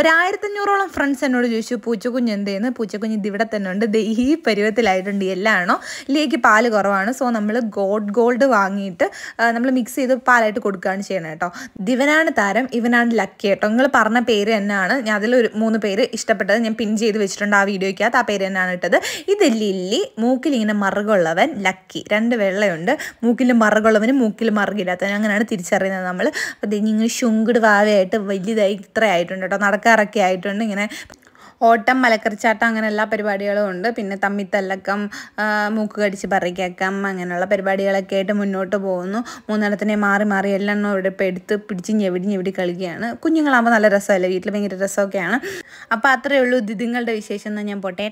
ഒരായിരത്തഞ്ഞൂറോളം friends എന്നോട് ചോദിച്ചു പൂച്ചക്കുഞ്ഞ് ചെയ്യുന്നു പൂച്ചക്കുഞ്ഞ് ഇതിവിടെ തന്നെ ഉണ്ട് ഈ പരുവത്തിലായിട്ടുണ്ട് എല്ലാണോ ഇല്ലേക്ക് പാല് കുറവാണ് സോ നമ്മൾ ഗോഡ് ഗോൾഡ് വാങ്ങിയിട്ട് നമ്മൾ മിക്സ് ചെയ്ത് പാലായിട്ട് കൊടുക്കുകയാണ് ചെയ്യണം കേട്ടോ ദിവനാണ് താരം ഇവനാണ് ലക്കി കേട്ടോ നിങ്ങൾ പറഞ്ഞ പേര് തന്നെയാണ് ഞാൻ അതിലൊരു മൂന്ന് പേര് ഇഷ്ടപ്പെട്ടത് ഞാൻ പിൻ ചെയ്ത് വെച്ചിട്ടുണ്ട് ആ വീഡിയോയ്ക്കകത്ത് ആ പേര് തന്നെയാണ് ഇട്ടത് ഇത് ലില്ലി മൂക്കിലിങ്ങനെ മറുകുള്ളവൻ ലക്കി രണ്ട് വെള്ളയുണ്ട് മൂക്കിൽ മറുകുള്ളവന് മൂക്കിൽ മറുകില്ലാത്തവൻ അങ്ങനെയാണ് തിരിച്ചറിയുന്നത് നമ്മൾ അപ്പോൾ ഇങ്ങനെ ശുങ്കിട് വാവയായിട്ട് വലിയതായി ഇത്ര ആയിട്ടുണ്ട് കേട്ടോ നടക്കാൻ സർക്കാരൊക്കെ ആയിട്ടുണ്ട് ഇങ്ങനെ ഓട്ടം മലക്കറിച്ചാട്ടം അങ്ങനെ എല്ലാ പരിപാടികളും ഉണ്ട് പിന്നെ തമ്മിത്തല്ലക്കം മൂക്ക് കടിച്ച് പറിക്കക്കം അങ്ങനെയുള്ള പരിപാടികളൊക്കെ ആയിട്ട് മുന്നോട്ട് പോകുന്നു മൂന്നെണ്ണത്തിനെ മാറി മാറി എല്ലാം ഇവിടെ ഇപ്പോൾ എടുത്ത് പിടിച്ച് ഞെവിടി ഞെവിടി കളിക്കുകയാണ് കുഞ്ഞുങ്ങളാകുമ്പോൾ നല്ല രസമല്ലേ വീട്ടിൽ ഭയങ്കര രസമൊക്കെയാണ് അപ്പോൾ അത്രയേ ഉള്ളൂ ദിദിങ്ങളുടെ വിശേഷം എന്ന് ഞാൻ പോട്ടെ